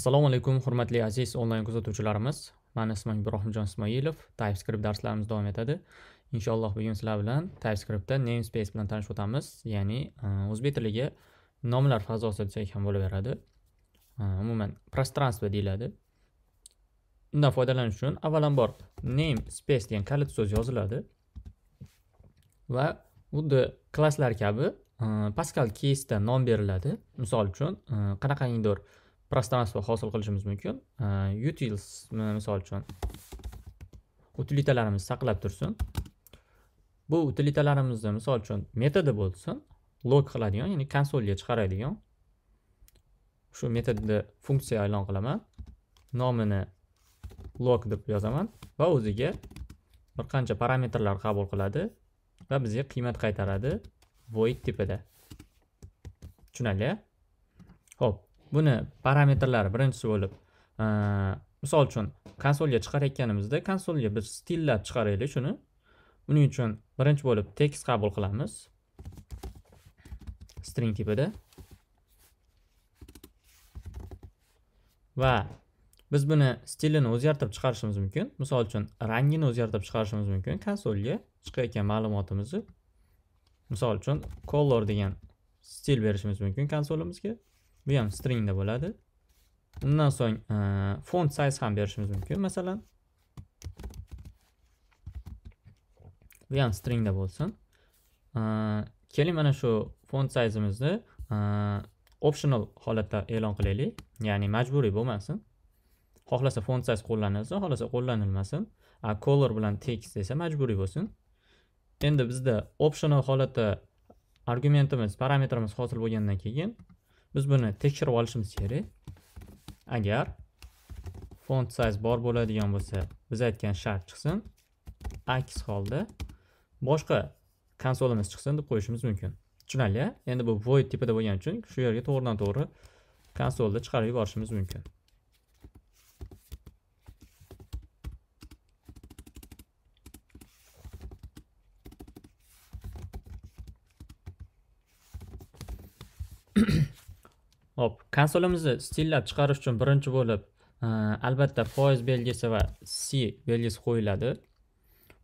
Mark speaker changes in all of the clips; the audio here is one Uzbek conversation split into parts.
Speaker 1: assalomu alaykum hurmatli aziz onlayn kuzatuvchilarimiz mani ismim ibrohimjon ismoilov typescript darslarimiz davom etadi inshaalloh bugun sizlar bilan typescriptda namespace bilan tanishib o'tamiz ya'ni e, o'zbek tiliga nomlar fazosi desak ham bo'laveradi e, umuman пространство deyiladi undan foydalanish uchun avvalambor name space degan kalit so'z yoziladi va xuddi klasslar kabi e, pascal keysda nom beriladi misol uchun qanaqangidir uh, пространство hosil qilishimiz mumkin э, utils misol uchun utilitalarimiz saqlab tursin bu utilitalarimizni misol uchun metodi bo'lsin log qiladigan ya'ni konsolga chiqaradigan shu metodni funksiya e'lon qilaman nomini log deb yozaman va o'ziga bir qancha parametrlar qabul qiladi va bizga qiymat qaytaradi void tipida tushunarli ho'p buni parametrlari birinchisi bo'lib e, misol uchun konsolga chiqarayotganimizda konsolga biz stillab chiqaraylik shuni buning uchun birinchi bo'lib tekst qabul qilamiz string tipida va biz buni stilini o'zgartirib chiqarishimiz mumkin misol uchun rangini o'zgartirib chiqarishimiz mumkin konsolga chiqayotgan ma'lumotimizni misol uchun color degan stil berishimiz mumkin konsolimizga bu ham stringda bo'ladi undan so'ng e, font size ham berishimiz mumkin masalan bu ham stringda bo'lsin e, keling mana shu font sizeimizni e, optional holatda e'lon qilaylik ya'ni majburiy bo'lmasin xohlasa font size qo'llanilsin xohlasa qo'llanilmasin color bilan text esa majburiy bo'lsin endi bizda optional holatda argumentimiz parametrimiz hosil bo'lgandan keyin biz buni tekshirib olishimiz kerak agar font size bor bo'ladigan bo'lsa biz aytgan shart chiqsin aks holda boshqa konsolimiz chiqsin deb qo'yishimiz mumkin tushunarli endi bu void tipida bo'lgani uchun shu yerga to'g'ridan to'g'ri konsolda chiqarib yuborishimiz mumkin konsolimizni stillab chiqarish uchun birinchi bo'lib e, albatta foiz belgisi va c belgisi qo'yiladi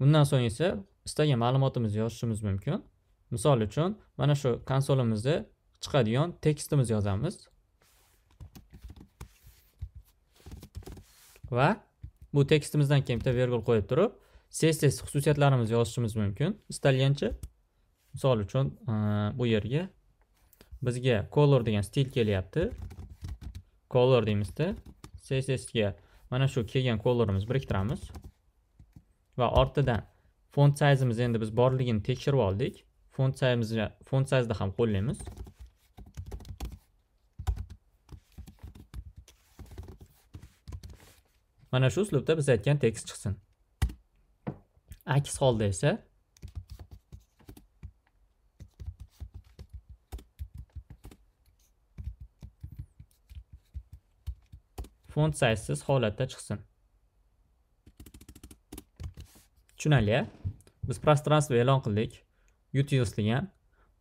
Speaker 1: undan so'ng esa istagan ma'lumotimizni yozishimiz mumkin misol uchun mana shu konsolimizda chiqadigan tekstimizni yozamiz va bu tekstimizdan keyin bitta vergul qo'yib turib sessiya xususiyatlarimizni yozishimiz mumkin istalgancha misol uchun e, bu yerga bizga color degan stil kelyapti color deymizda css ga mana shu kelgan colorimizni biriktiramiz va ortidan font size'imiz endi biz borligini tekshirib oldik font sayzimizni font sayzda ham qo'llaymiz mana shu uslubda biz aytgan tekst chiqsin aks holda esa font sizesiz holatda chiqsin Tushunali? biz пространство e'lon qildik utils degan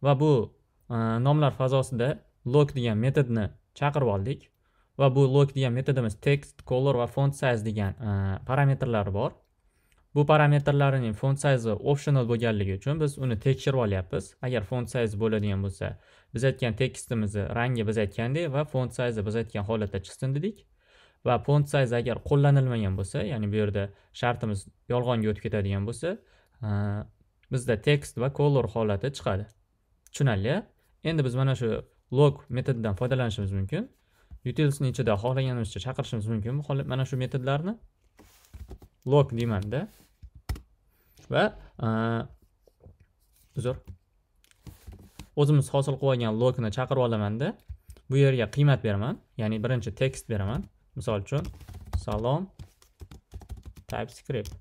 Speaker 1: va bu e, nomlar fazosida log degan metodni chaqirib oldik va bu log degan metodimiz text color va font size degan e, parametrlari bor bu parametrlarining font size optional bo'lganligi uchun biz uni tekshirib olyapmiz agar font size bo'ladigan bo'lsa biz aytgan tekstimizni rangi biz aytgandek va font size biz aytgan holatda chiqsin dedik va font size agar qo'llanilmagan bo'lsa ya'ni bu yerda shartimiz yolg'onga o'tib ketadigan bo'lsa bizda text va color holati chiqadi tushunarli endi biz mana shu log metodidan foydalanishimiz mumkin utilsni ichida xohlaganimizcha chaqirishimiz mumkin mana shu metodlarni log deymanda va uzr o'zimiz hosil qilib olgan logni chaqirib olamanda bu yerga qiymat beraman ya'ni birinchi tekst beraman misol uchun salom typescript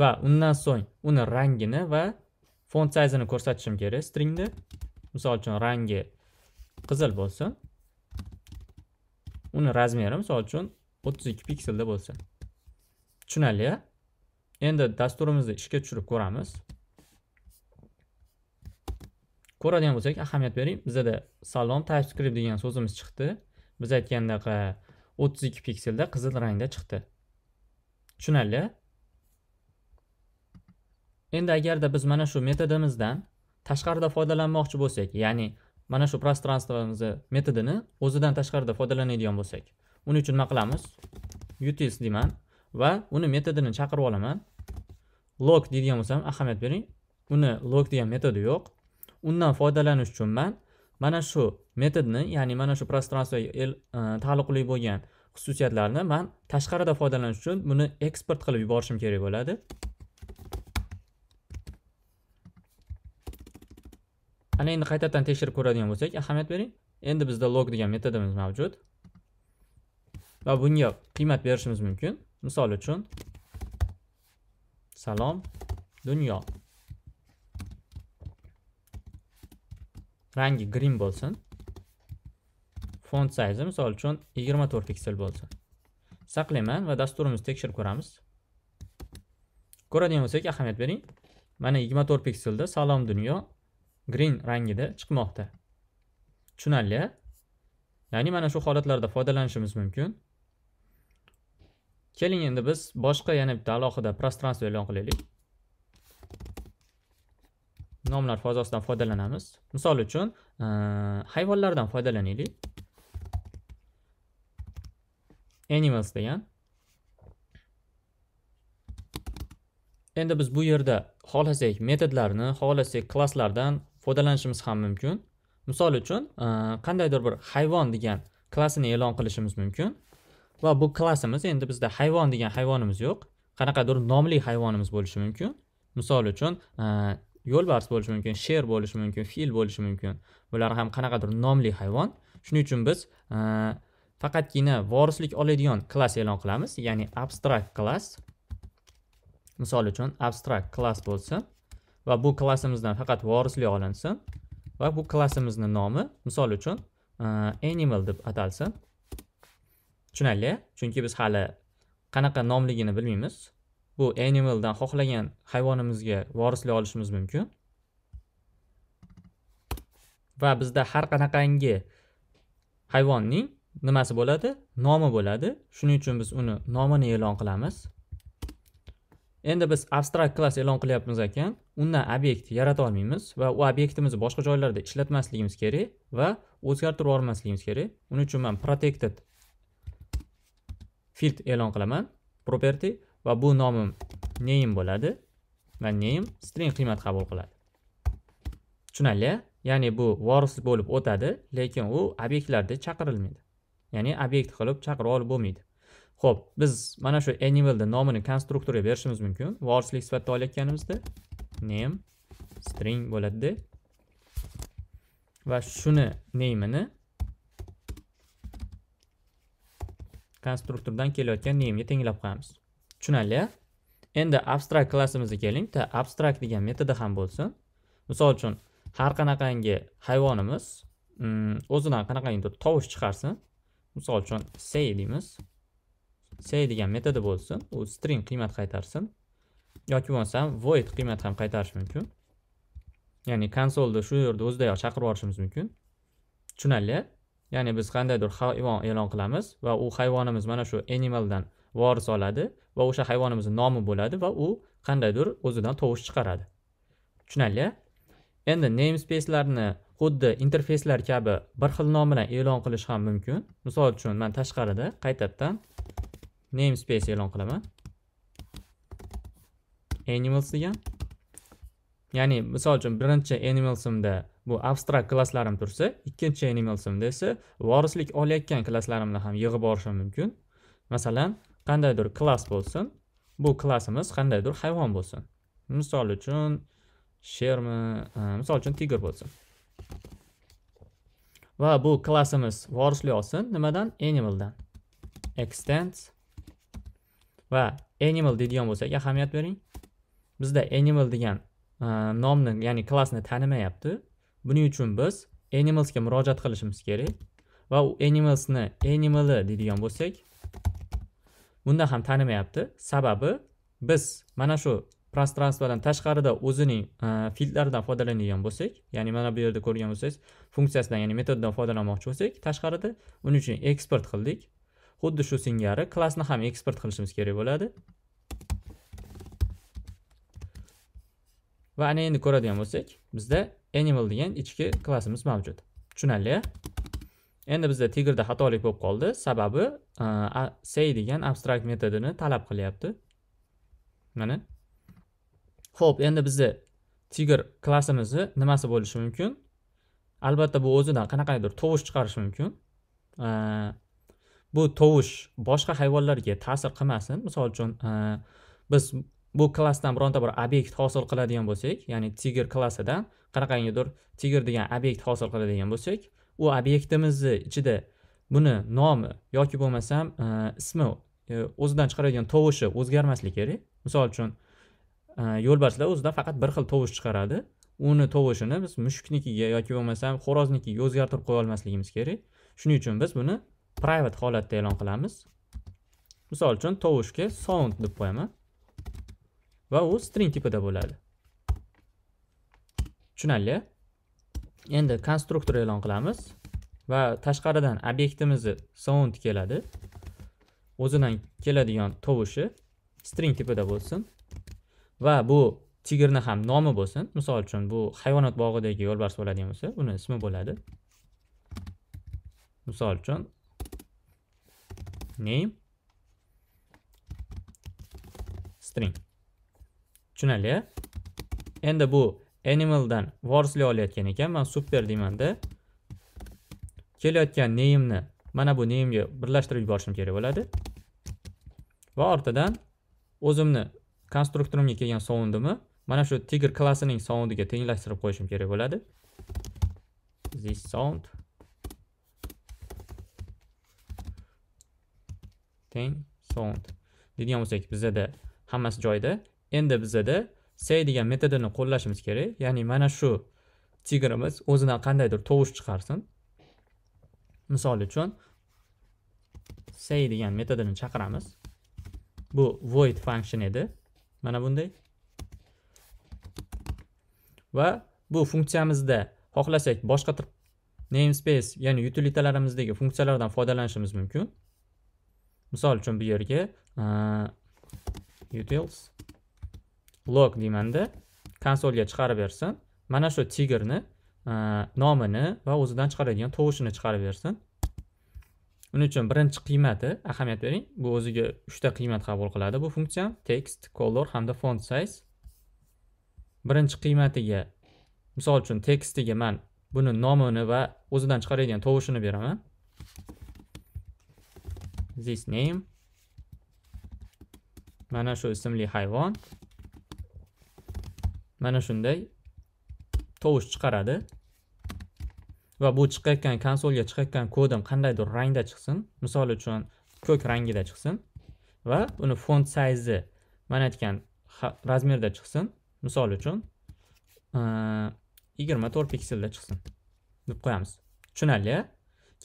Speaker 1: va undan so'ng uni rangini va font sayzini ko'rsatishim kerak stringni misol uchun rangi qizil bo'lsin uni razmeri misol uchun 32 pikselda bo'lsin tushunarli endi dasturimizni ishga tushirib ko'ramiz ko'radigan bo'lsak ahamiyat bering bizada salom typescript degan so'zimiz chiqdi biz aytgandaqa 32 pikselda qizil rangda chiqdi tushunarli endi agarda biz mana shu metodimizdan tashqarida foydalanmoqchi bo'lsak ya'ni mana shu пространствоmiz metodini o'zidan tashqarida foydalanadigan bo'lsak uning uchun nima qilamiz utils deyman va uni metodini chaqirib olaman log deydigan bo'lsam ahamiyat bering uni log degan metodi yo'q undan foydalanish uchun man mana shu metodni ya'ni mana shu пространствоga e, taalluqli bo'lgan xususiyatlarni man tashqarida foydalanish uchun buni eksport qilib yuborishim kerak bo'ladi ana endi qaytadan tekshirib ko'radigan bo'lsak ahamiyat bering endi bizda log degan metodimiz mavjud va bunga qiymat berishimiz mumkin misol uchun salom dunyo rangi green bo'lsin font size misol uchun 24 piksel bo'lsin saqlayman va dasturimizni tekshirib ko'ramiz ko'radigan bo'lsak ahamiyat bering mana 24 pikselda salom dunyo green rangida chiqmoqda Tushunali? ya'ni mana shu holatlarda foydalanishimiz mumkin keling endi biz boshqa yana bitta alohida пространство e'lon qilaylik nomlar fazosidan foydalanamiz misol uchun e, hayvonlardan foydalanaylik animals degan endi biz bu yerda xohlasak metodlarni xohlasak klasslardan foydalanishimiz ham mumkin misol uchun e, qandaydir bir hayvon degan klassini e'lon qilishimiz mumkin va bu klassimiz endi bizda hayvon degan hayvonimiz yo'q qanaqadir nomli hayvonimiz bo'lishi mumkin misol uchun e, yo'lbars bo'lishi mumkin sher bo'lishi mumkin fil bo'lishi mumkin bular ham qanaqadir nomli hayvon shuning uchun biz e, faqatgina vorislik oladigan klass e'lon qilamiz ya'ni abstrakt klass misol uchun abstrakt klass bo'lsa va bu klassimizdan faqat vorislik olinsin va bu klassimizni nomi misol uchun e, animal deb atalsin tushunarli chunki biz hali qanaqa nomligini bilmaymiz bu animaldan xohlagan hayvonimizga vorislik olishimiz mumkin va bizda har qanaqangi hayvonning nimasi bo'ladi nomi bo'ladi shuning uchun biz uni nomini e'lon qilamiz endi biz abstrakt klass e'lon qilyapmiz ekan undan obyekt yarata olmaymiz va u obyektimizni boshqa joylarda ishlatmasligimiz kerak va o'zgartirib yubormasligimiz kerak uning uchun man protected field e'lon qilaman property va bu nomim name bo'ladi va name string qiymat qabul qiladi tushunarli ya'ni bu voris bo'lib o'tadi lekin u obyektlarda chaqirilmaydi ya'ni obyekt qilib chaqirib olib bo'lmaydi ho'p biz mana shu animalni nomini konstruktorga berishimiz mumkin Varslik sifatida olayotganimizda name string bo'ladida va shuni nameini konstruktordan kelayotgan namega tenglab qo'yamiz tushunarli endi abstrakt klassimizga keling bitta abstrakt degan metodi ham bo'lsin misol uchun har qanaqangi hayvonimiz mm, o'zidan qanaqangidir tovush chiqarsin misol uchun say deymiz say degan metodi bo'lsin u string qiymat qaytarsin yoki bo'lmasam void qiymat ham qaytarish mumkin ya'ni konsolni shu yerda o'zidayoq chaqirib yuborishimiz mumkin tushunarli ya'ni biz qandaydir hayvon e'lon qilamiz va u hayvonimiz mana shu animaldan voris oladi va o'sha hayvonimizni nomi bo'ladi va u qandaydir o'zidan tovush chiqaradi tushunarli endi namespacelarni xuddi interfeyslar kabi bir xil nom bilan e'lon qilish ham mumkin misol uchun man tashqarida qaytadan namespace e'lon qilaman animals degan ya'ni misol uchun birinchi animalsimda bu abstrakt klasslarim tursa ikkinchi animalsimda esa vorislik olayotgan klasslarimni ham yig'ib borishim mumkin masalan qandaydir klass bo'lsin bu klassimiz qandaydir hayvon bo'lsin misol uchun shermi e, misol uchun tigr bo'lsin va bu klassimiz vorisli olsin nimadan animaldan extends va animal deydigan bo'lsak ahamiyat bering bizda animal degan e, nomni ya'ni klassni tanimayapti buning uchun biz animalsga murojaat qilishimiz kerak va u animalsni animali deydigan bo'lsak bunda ham tanimayapti sababi biz mana shu пространстводан tashqarida o'zining e, fildlaridan foydalanadigan bo'lsak ya'ni mana bu yerda ko'rgan bo'lsangiz funksiyasidan ya'ni metoddan foydalanmoqchi bo'lsak tashqarida uning uchun eksport qildik xuddi shu singari klassni ham eksport qilishimiz kerak bo'ladi va ana endi ko'radigan bo'lsak bizda animal degan ichki klassimiz mavjud tushunarli endi bizda tigrda xatolik bo'lib qoldi sababi say e, degan abstrakt metodini talab qilyapti mana ho'p endi bizni tigr klassimizni nimasi bo'lishi mumkin albatta bu o'zidan qanaqadir tovush chiqarishi mumkin e, bu tovush boshqa hayvonlarga ta'sir qilmasin misol uchun e, biz bu klassdan bironta bir obyekt hosil qiladigan bo'lsak ya'ni tiger klassidan qanaqangidir tiger degan obyekt hosil qiladigan bo'lsak u obyektimizni ichida buni nomi yoki bo'lmasam e, ismi e, o'zidan chiqaradigan tovushi o'zgarmasligi kerak misol uchun e, yo'lbarslar o'zidan faqat bir xil tovush chiqaradi uni tovushini biz mushuknikiga yoki bo'lmasam xo'roznikiga o'zgartirib qo'ya olmasligimiz kerak shuning uchun biz buni private holatda e'lon qilamiz misol uchun tovushga sound deb qo'yaman va u string tipida bo'ladi tushunarli endi konstruktor e'lon qilamiz va tashqaridan obyektimizni sound keladi o'zidan keladigan tovushi string tipida bo'lsin va bu tigrni ham nomi bo'lsin misol uchun bu hayvonot bog'idagi yo'lbars bo'ladigan bo'lsa uni ismi bo'ladi misol uchun name string tushunarli endi bu animaldan vorisli olayotgan ekan man super deymanda kelayotgan name'ni mana bu name'ga birlashtirib yuborishim kerak bo'ladi va ortidan o'zimni konstruktorimga kelgan soundimni mana shu tigr klassining soundiga tenglashtirib qo'yishim kerak bo'ladi this sound teng sound deydigan bo'lsak bizada hammasi joyida endi bizada say degan metodini qo'llashimiz kerak ya'ni mana shu tigrimiz o'zidan qandaydir tovush chiqarsin misol uchun say degan metodini chaqiramiz bu void function edi mana bunday va bu funksiyamizda xohlasak boshqa namespace ya'ni utilitalarimizdagi funksiyalardan foydalanishimiz mumkin misol uchun bu yerga uh, utils blog deymanda konsolga chiqarib bersin mana shu tigrni e, nomini va o'zidan chiqaradigan tovushini chiqarib bersin buning uchun birinchi qiymati ahamiyat bering bu o'ziga uchta qiymat qabul qiladi bu funksiya text color hamda font size birinchi qiymatiga misol uchun tekstiga man buni nomini va o'zidan chiqaradigan tovushini beraman this name mana shu ismli hayvon mana shunday tovush chiqaradi va bu chiqayotgan konsolga chiqayotgan kodim qandaydir rangda chiqsin misol uchun ko'k rangida chiqsin va uni font sayzi mana aytgan razmerda chiqsin misol uchun yigirma to'rt pikselda chiqsin deb qo'yamiz tushunarli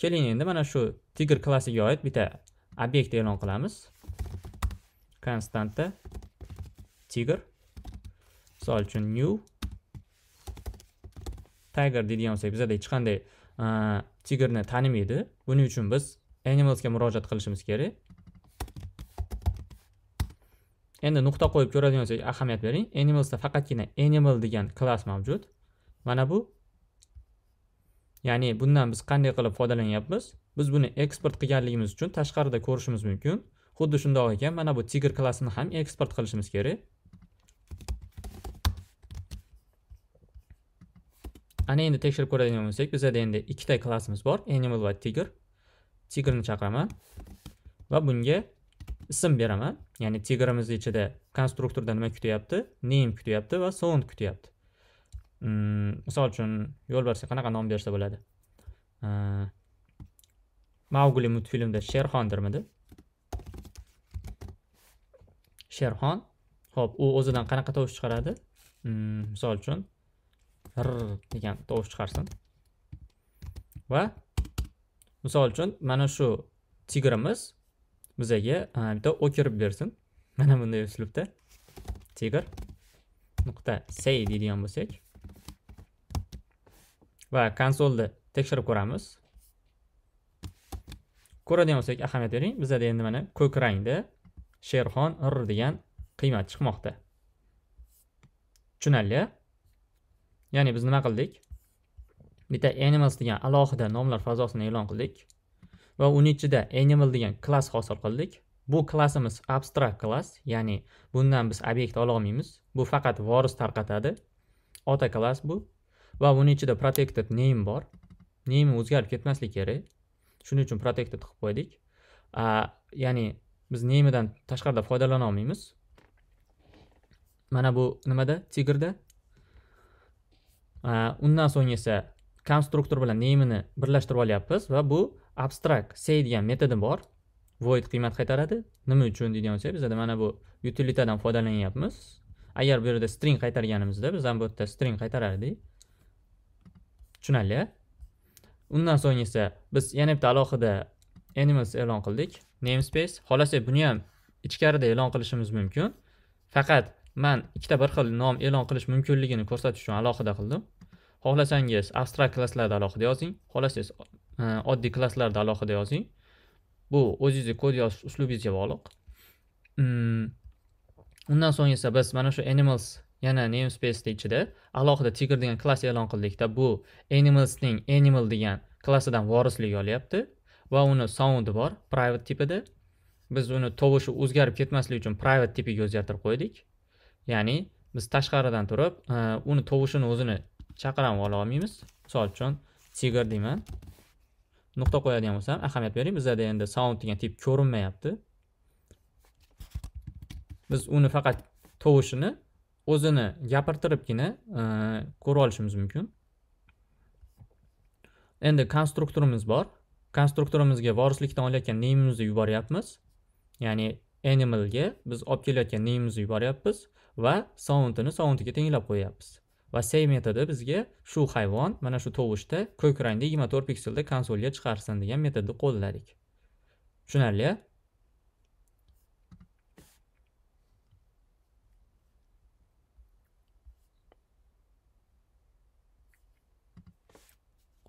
Speaker 1: keling endi mana shu tigr klassiga oid bitta obyekt e'lon qilamiz konstanta tigr misol uchun new tiger deydigan bo'lsak bizada hech qanday tigrni tanimaydi buning uchun biz animalsga murojaat qilishimiz kerak endi nuqta qo'yib ko'radigan bo'lsak ahamiyat bering animalsda faqatgina animal degan klass mavjud mana bu ya'ni bundan biz qanday qilib foydalanyapmiz biz buni eksport qilganligimiz uchun tashqarida ko'rishimiz mumkin xuddi shundoq ekan mana bu tigr klassini ham eksport qilishimiz kerak ana endi tekshirib ko'radigan bo'lsak bizada endi ikkita klassimiz bor animal va tiger tigrni chaqiraman va bunga ism beraman ya'ni tigrimizni ichida konstruktorda nima kutyapti name kutyapti va sound kutyapti hmm, misol uchun yo'lbarsga qanaqa nom bersa bo'ladi mavguli multfilmda sherxondirmidi sherxon ho'p u o'zidan qanaqa tovush chiqaradi hmm, misol uchun r degan tovush chiqarsin va misol uchun mana shu tigrimiz bizaga bitta o'kirib bersin mana bunday uslubda tigr nuqta say deydigan bo'lsak va konsolni tekshirib ko'ramiz ko'radigan bo'lsak ahamiyat bering bizada endi mana ko'k rangda sherxon r degan qiymat chiqmoqda tushunarli ya'ni biz nima qildik bitta animals degan alohida nomlar fazosini e'lon qildik va uni ichida animal degan klass hosil qildik bu klassimiz abstract klass ya'ni bundan biz obyekt ola olmaymiz bu faqat voris tarqatadi ota klass bu va uni ichida protected name bor name o'zgarib ketmasligi kerak shuning uchun protected qilib qo'ydik ya'ni biz namedan tashqarida foydalana olmaymiz mana bu nimada tigrda Э, undan so'ng esa konstruktor bilan name'ini birlashtirib olyapmiz va bu abstract say degan metodi bor void qiymat qaytaradi nima uchun deydigan bo'lsak bizada mana bu utilitadan foydalanyapmiz agar bu yerda string qaytarganimizda biz ham bu yerda string qaytarardik tushunarli undan so'ng esa biz yana bitta alohida animals e'lon qildik namespace xolos e, buni ham ichkarida e'lon qilishimiz mumkin faqat man ikkita bir xil nom e'lon qilish mumkinligini ko'rsatish uchun alohida qildim Xohlasangiz abstrakt klasslarda alohida yozing, xohlasangiz e, oddiy klasslarda alohida yozing. Bu o'zingizni kod yozish uslubingizga bog'liq. Mm, undan so'ng esa biz mana shu animals yana namespace ichida alohida tiger degan klass e'lon qildikda bu animalsning animal degan klassidan vorislik olyapti va uni soundi bor private tipida. Biz uni tovushi o'zgarib ketmasligi uchun private tipiga o'zgartirib qo'ydik. Ya'ni biz tashqaridan turib, e, uni tovushini o'zini chaqiram ola olmaymiz misol uchun tiger deyman nuqta qo'yadigan bo'lsam ahamiyat bering bizda endi sound degan tip ko'rinmayapti biz uni faqat tovushini o'zini gapirtiribgina e, ko'ra olishimiz mumkin endi konstruktorimiz bor konstruktorimizga vorislikdan olayotgan nameimizni yuboryapmiz ya'ni animalga biz olib kelayotgan nameimizni yuboryapmiz va soundini soundiga tenglab qo'yapmiz. va save metodi bizga shu hayvon mana shu tovushda ko'k rangda yigirma to'rt pikselda konsolga chiqarsin degan metodni qo'lladik tushunarli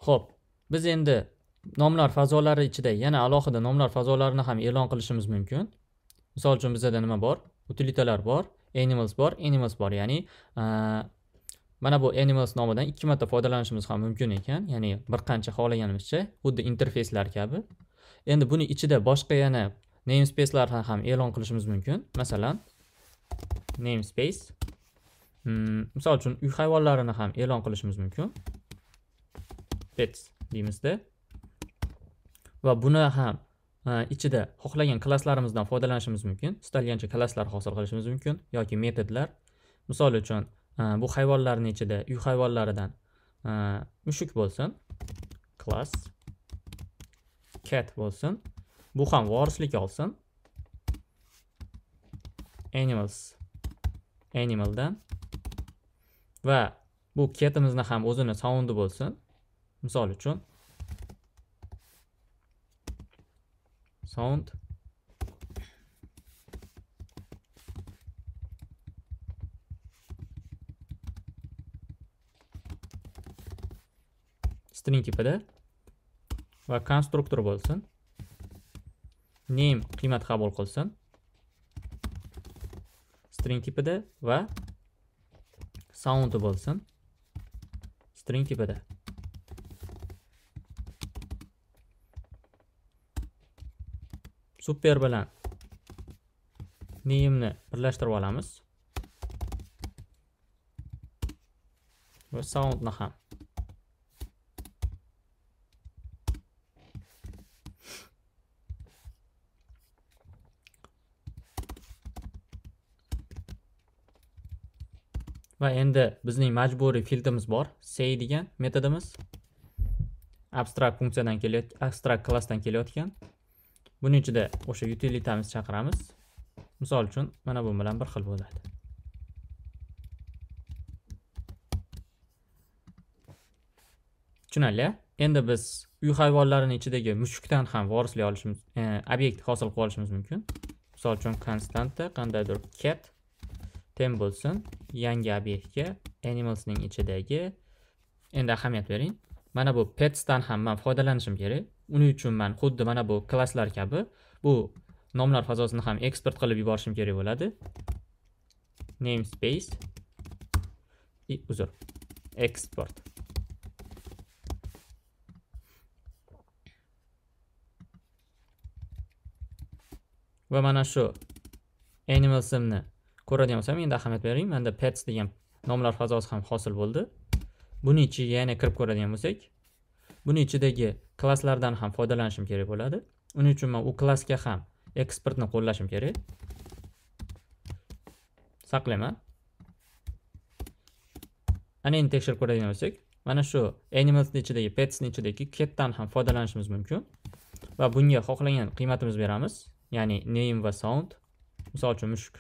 Speaker 1: ho'p biz endi nomlar fazolari ichida yana alohida nomlar fazolarini ham e'lon qilishimiz mumkin misol uchun bizada nima bor utilitalar bor animals bor animals bor ya'ni mana bu animals nomidan ikki marta foydalanishimiz ham mumkin ekan ya'ni bir qancha xohlaganimizcha xuddi interfeyslar kabi endi buni ichida boshqa yana namespacelarni ham e'lon qilishimiz mumkin masalan namespace hmm, misol uchun uy hayvonlarini ham e'lon qilishimiz mumkin pets deymizda va buni ham ichida xohlagan klasslarimizdan foydalanishimiz mumkin istalgancha klasslar hosil qilishimiz mumkin yoki metodlar misol uchun bu hayvonlarni ichida uy hayvonlaridan mushuk bo'lsin class cat bo'lsin bu ham vorislik olsin animals animaldan va bu ketimizni ham o'zini soundi bo'lsin misol uchun sound string tipida va konstruktor bo'lsin name qiymat qabul qilsin string tipida va sound bo'lsin string tipida super bilan name'ni birlashtirib olamiz va soundni ham va endi bizning majburiy filtrimiz bor say degan metodimiz abstrakt funksiyadan kelayot abstrakt klassdan kelayotgan buning ichida o'sha utilitamizni chaqiramiz misol uchun mana bu bilan bir xil bo'ladi tushunarli endi biz uy hayvonlarini ichidagi mushukdan ham vorislik olishimiz e, obyekt hosil qilib olishimiz mumkin misol uchun konstanta qandaydir cat teng bo'lsin yangi obyektga animalsning ichidagi endi ahamiyat bering mana bu petsdan ham man foydalanishim kerak uning uchun man xuddi mana bu klasslar kabi bu nomlar fazosini ham eksport qilib yuborishim kerak bo'ladi namespace и uzr export va mana shu animalsimni ko'radigan bo'lsam endi ahamiyat bering manda pets degan nomlar fazosi ham hosil bo'ldi buni ichiga yana kirib ko'radigan bo'lsak buni ichidagi klasslardan ham foydalanishim kerak bo'ladi uning uchun man u klassga ham eksportni qo'llashim kerak saqlayman ana endi tekshirib ko'radigan bo'lsak mana shu animalsni ichidagi petsni ichidagi ketdan ham foydalanishimiz mumkin va bunga xohlagan qiymatimiz beramiz ya'ni name va sound misol uchun mushuk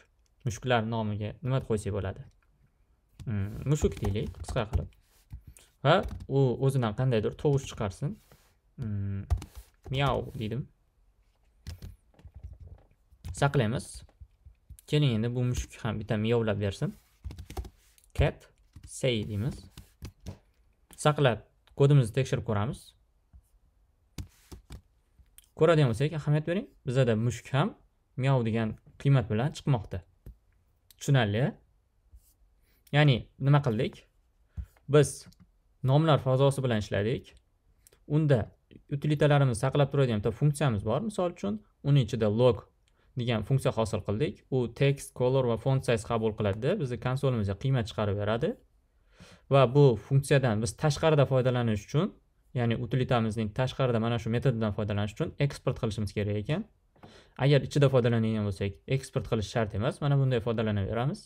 Speaker 1: mushuklar nomiga nima qo'ysak bo'ladi hmm, mushuk deylik qisqa qilib va u o'zidan qandaydir tovush chiqarsin hmm, miau dedim saqlaymiz keling endi bu mushuk ham bitta miyovlab bersin cat say deymiz saqlab kodimizni tekshirib ko'ramiz ko'radigan bo'lsak ahamiyat bering bizada mushuk ham miyov degan qiymat bilan chiqmoqda tushunarli ya'ni nima qildik biz nomlar fazosi bilan ishladik unda utilitalarimizni saqlab turadigan bitta funksiyamiz bor misol uchun uni ichida log degan funksiya hosil qildik u text color va font size qabul qiladida bizni konsolimizga qiymat chiqarib beradi va bu funksiyadan biz tashqarida foydalanish uchun ya'ni utilitamizning tashqarida mana shu metodidan foydalanish uchun eksport qilishimiz kerak ekan agar ichida foydalanadigan bo'lsak eksport qilish shart emas mana bunday foydalanaveramiz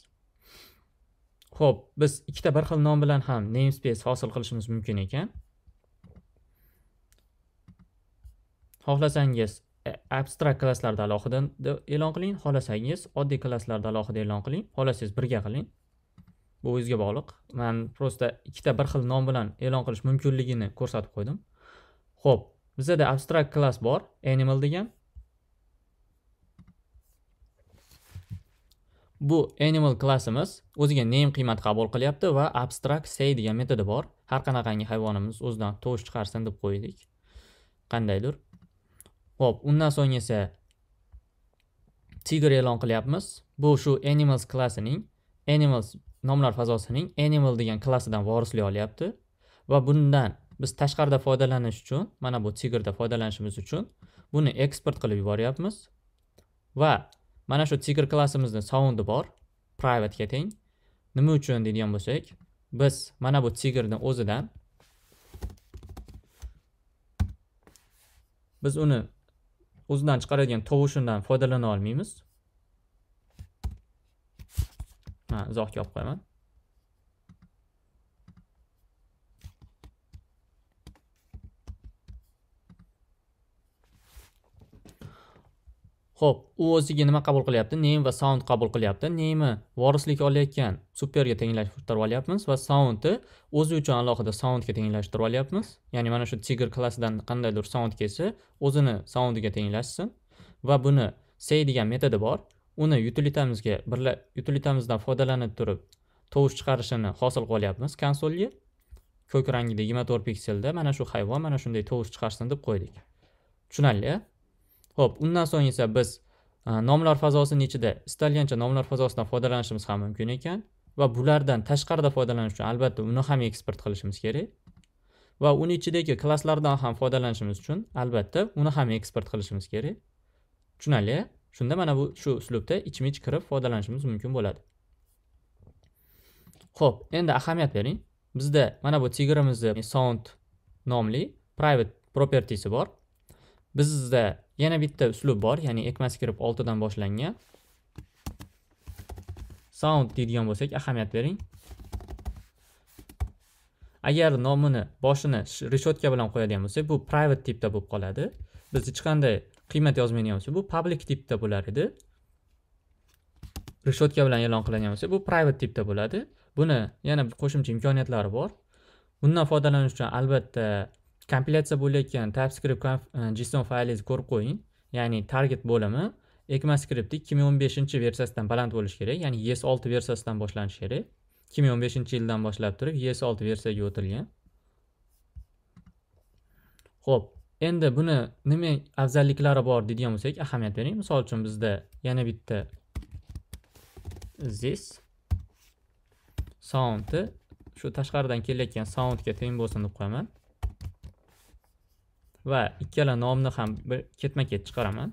Speaker 1: ho'p biz ikkita bir xil nom bilan ham namespace hosil qilishimiz mumkin ekan xohlasangiz e, abstrakt klasslarda alohida e'lon qiling xohlasangiz oddiy klasslarda alohida e'lon qiling xohlasangiz birga qiling bu o'zizga bog'liq man просто ikkita bir xil nom bilan e'lon qilish mumkinligini ko'rsatib qo'ydim ho'p bizada abstrakt klass bor animal degan bu animal klassimiz o'ziga name qiymat qabul qilyapti va abstract say degan metodi bor har qanaqangi hayvonimiz o'zidan tovush chiqarsin deb qo'ydik qandaydir ho'p undan so'ng esa tigr e'lon qilyapmiz bu shu animals klassining animals nomlar fazosining animal degan klassidan vorisli olyapti va bundan biz tashqarida foydalanish uchun mana bu tigrda foydalanishimiz uchun buni eksport qilib yuboryapmiz va mana shu tigr klassimizni soundi bor privatega teng nima uchun deydigan bo'lsak biz mana bu tigrni o'zidan biz uni o'zidan chiqaradigan tovushidan foydalana olmaymiz ha izohga olib qo'yaman xo'p u o'ziga nima qabul qilyapti name va sound qabul qilyapti name vorislik olayotgan superga tenglashtirib olyapmiz va soundni o'zi uchun alohida soundga tenglashtirib olyapmiz ya'ni mana shu tiger klassidan qandaydir sound kelsa o'zini soundiga tenglashsin va buni say degan metodi bor uni utilitamizga birla utilitamizdan foydalanib turib tovush chiqarishini hosil qilib olyapmiz konsolga ko'k rangli yigirma to'rt pikselda mana shu hayvon mana shunday tovush chiqarsin deb qo'ydik tushunarli ho'p undan so'ng esa biz e, nomlar fazosini ichida istalgancha nomlar fazosidan foydalanishimiz ham mumkin ekan va bulardan tashqarida foydalanish uchun albatta uni ham eksport qilishimiz kerak va uni ichidagi klasslardan ham foydalanishimiz uchun albatta uni ham eksport qilishimiz kerak tushunarli shunda mana bu shu uslubda ichma ich kirib foydalanishimiz mumkin bo'ladi ho'p endi ahamiyat bering bizda mana bu tigrimizda sound nomli private propertysi bor bizda yana bitta uslub bor ya'ni ekmas kirib oltidan boshlangan sound deydigan bo'lsak ahamiyat bering agar nomini boshini reshotka bilan qo'yadigan bo'lsak bu private tipda bo'lib qoladi biz hech qanday qiymat yozmaydigan bo'lsak bu public tipda bo'lar edi reshotka bilan e'lon qiladigan bo'lsak bu private tipda bo'ladi buni yana qo'shimcha imkoniyatlari bor bundan foydalanish uchun albatta kompilyatsiya bo'layotgan typescript e, json faylingizni ko'rib qo'ying ya'ni target bo'limi o'n 2015 versiyasidan baland bo'lishi kerak ya'ni es 6 versiyasidan boshlanishi kerak 2015 yildan boshlab turib es 6 versiyaga o'tilgan Xo'p, endi buni nima afzalliklari bor deydigan bo'lsak ahamiyat bering misol uchun bizda yana bitta this soundni shu tashqaridan kelayotgan soundga teng bo'lsin deb qo'yaman va ikkala nomni ham bir ketma ket chiqaraman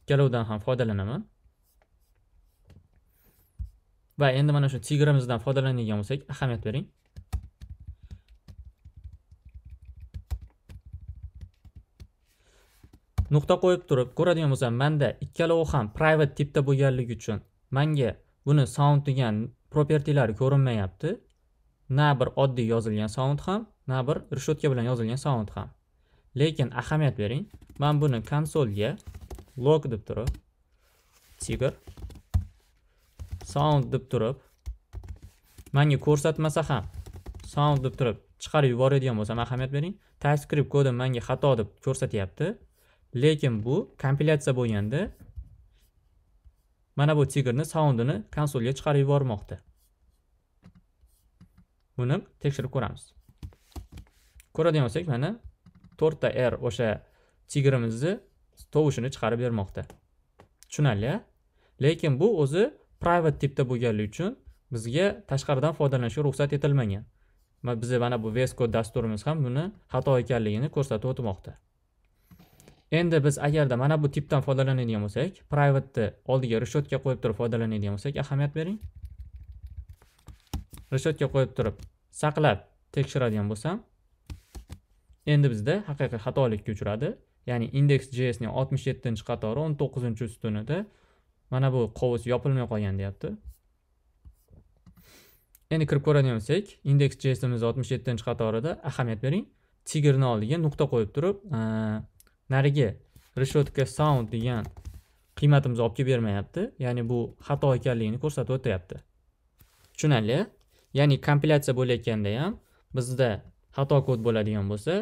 Speaker 1: ikkalovdan ham foydalanaman va endi mana shu tigrimizdan foydalanadigan bo'lsak ahamiyat bering nuqta qo'yib turib ko'radigan bo'lsam manda ikkalovi ham private tipda bo'lganligi uchun manga buni sound degan propertilari ko'rinmayapti na bir oddiy yozilgan sound ham na bir решетка bilan yozilgan sound ham lekin ahamiyat bering men buni konsolga log deb turib tiger sound deb turib menga ko'rsatmasa ham sound deb turib chiqarib yuboradigan bo'lsam ahamiyat bering typescript kodim menga xato deb ko'rsatyapti lekin bu kompilyatsiya bo'lganda mana bu tigrni soundini konsolga chiqarib yubormoqda buni tekshirib ko'ramiz ko'radigan bo'lsak mana er r o'sha tovuşunu tovushini chiqarib bermoqda tushunarli lekin bu o'zi private tipda bo'lganligi uchun bizga tashqaridan foydalanishga ruxsat etilmagan va bize mana bu VS Code dasturimiz ham buni xato ekanligini ko'rsatib o'tmoqda endi biz agarda mana bu tipdan foydalanadigan bo'lsak private'ni oldiga reshotga qo'yib turib foydalanadigan bo'lsak ahamiyat bering reshetga qo'yib turib saqlab tekshiradigan bo'lsam endi bizda haqiqiy xatolikka uchradi ya'ni indeks jsning oltmish yettinchi qatori o'n to'qqizinchi ustunida mana bu qovus yopilmay qolgan deyapti endi kirib ko'radigan bo'lsak indeks jsimiz oltmish yettinchi qatorida ahamiyat bering tigrni oldiga nuqta qo'yib turib e, narigi решетка sound degan qiymatimizni olib kelib bermayapti ya'ni bu xato ekanligini ko'rsatib o'tyapti tushunarli ya'ni kompilyatsiya bo'layotganda ham bizda xato kod bo'ladigan bo'lsa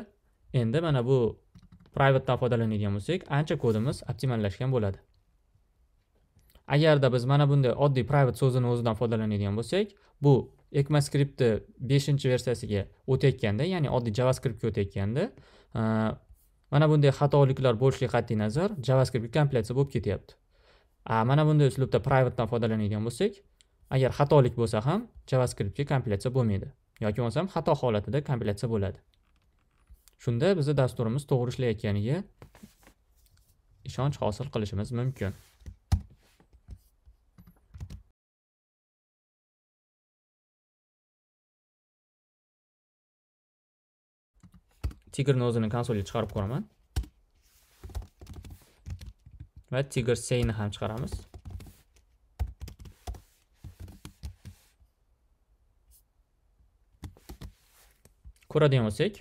Speaker 1: endi mana bu privatedan foydalanadigan bo'lsak ancha kodimiz optimallashgan bo'ladi agarda biz mana bunday oddiy private so'zini o'zidan foydalanadigan bo'lsak bu ECMAScript beshinchi versiyasiga o'tayotganda ya'ni oddiy javascriptga o'tayotganda mana bunday xatoliklar bo'lishiga qat'iy nazar javascript kompilyatsiya bo'lib ketyapti a mana bunday uslubda privatedan foydalanadigan bo'lsak agar xatolik bo'lsa ham javascriptga kompilyatsiya bo'lmaydi yoki bo'lmasam xato holatida kompilyatsiya bo'ladi shunda bizni dasturimiz to'g'ri ishlayotganiga ishonch hosil qilishimiz mumkin tigrni o'zini konsolga chiqarib ko'raman va tigr seyni ham chiqaramiz ko'radigan bo'lsak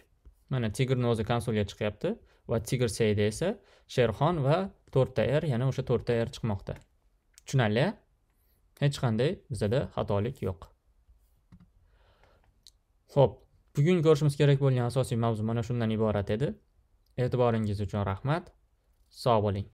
Speaker 1: mana tigrni o'zi konsolga chiqyapti va tigr sayda esa sherxon va to'rtta r yana o'sha to'rtta r chiqmoqda tushunarli hech qanday bizada xatolik yo'q ho'p bugun ko'rishimiz kerak bo'lgan asosiy mavzu mana shundan iborat edi e'tiboringiz uchun rahmat sog' bo'ling